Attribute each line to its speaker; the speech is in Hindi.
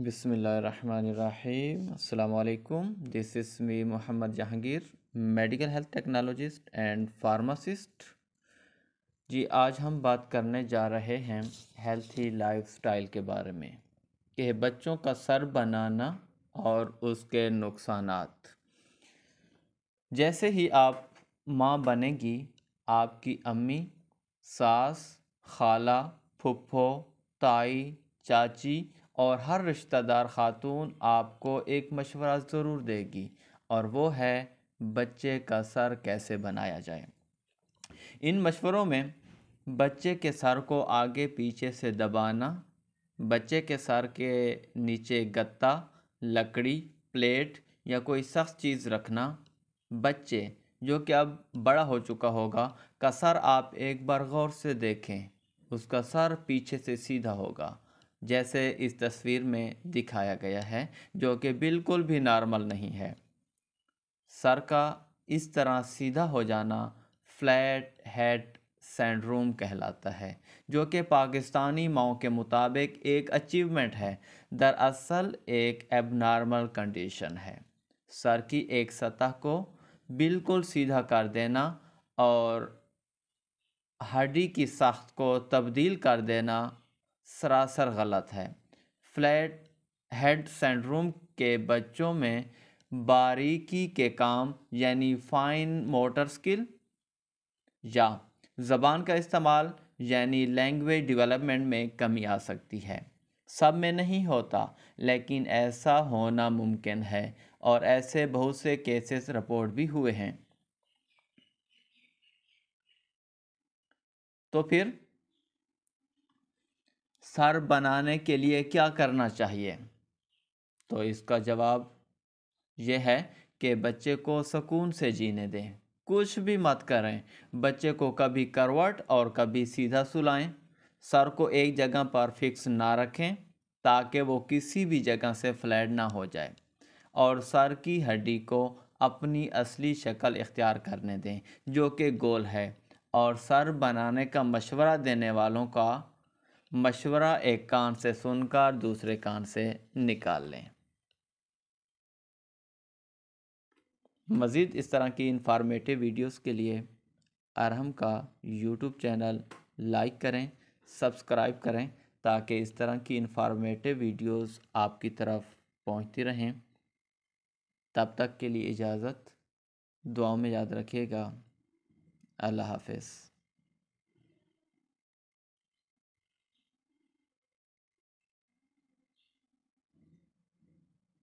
Speaker 1: बिसमीम् अल्लाम this is me Mohammad Jahangir medical health technologist and pharmacist जी आज हम बात करने जा रहे हैं हेल्थी लाइफस्टाइल के बारे में कि बच्चों का सर बनाना और उसके नुकसान जैसे ही आप माँ बनेगी आपकी अम्मी सास खाला फुफ्फो ताई चाची और हर रिश्तेदार ख़ातून आपको एक मशवरा ज़रूर देगी और वो है बच्चे का सर कैसे बनाया जाए इन मशवरों में बच्चे के सर को आगे पीछे से दबाना बच्चे के सर के नीचे गत्ता लकड़ी प्लेट या कोई सख्त चीज़ रखना बच्चे जो कि अब बड़ा हो चुका होगा का सर आप एक बार गौर से देखें उसका सर पीछे से सीधा होगा जैसे इस तस्वीर में दिखाया गया है जो कि बिल्कुल भी नॉर्मल नहीं है सर का इस तरह सीधा हो जाना फ्लैट हेड सेंड्रोम कहलाता है जो कि पाकिस्तानी माओ के मुताबिक एक अचीवमेंट है दरअसल एक एबनॉर्मल कंडीशन है सर की एक सतह को बिल्कुल सीधा कर देना और हड्डी की साख्त को तब्दील कर देना सरासर गलत है फ्लैट हेड सेंड्रोम के बच्चों में बारीकी के काम यानी फाइन मोटर स्किल या ज़बान का इस्तेमाल यानी लैंग्वेज डेवलपमेंट में कमी आ सकती है सब में नहीं होता लेकिन ऐसा होना मुमकिन है और ऐसे बहुत से केसेस रिपोर्ट भी हुए हैं तो फिर सर बनाने के लिए क्या करना चाहिए तो इसका जवाब यह है कि बच्चे को सुकून से जीने दें कुछ भी मत करें बच्चे को कभी करवट और कभी सीधा सुलाएं सर को एक जगह पर फिक्स ना रखें ताकि वो किसी भी जगह से फ्लैट ना हो जाए और सर की हड्डी को अपनी असली शक्ल इख्तियार करने दें जो कि गोल है और सर बनाने का मशवरा देने वालों का मशवरा एक कान से सुनकर दूसरे कान से निकाल लें मज़ीद इस तरह की इंफॉर्मेटिव वीडियोस के लिए अरहम का यूट्यूब चैनल लाइक करें सब्सक्राइब करें ताकि इस तरह की इंफॉर्मेटिव वीडियोस आपकी तरफ पहुंचती रहें तब तक के लिए इजाज़त दुआओं में याद रखिएगा अल्लाह हाफिज़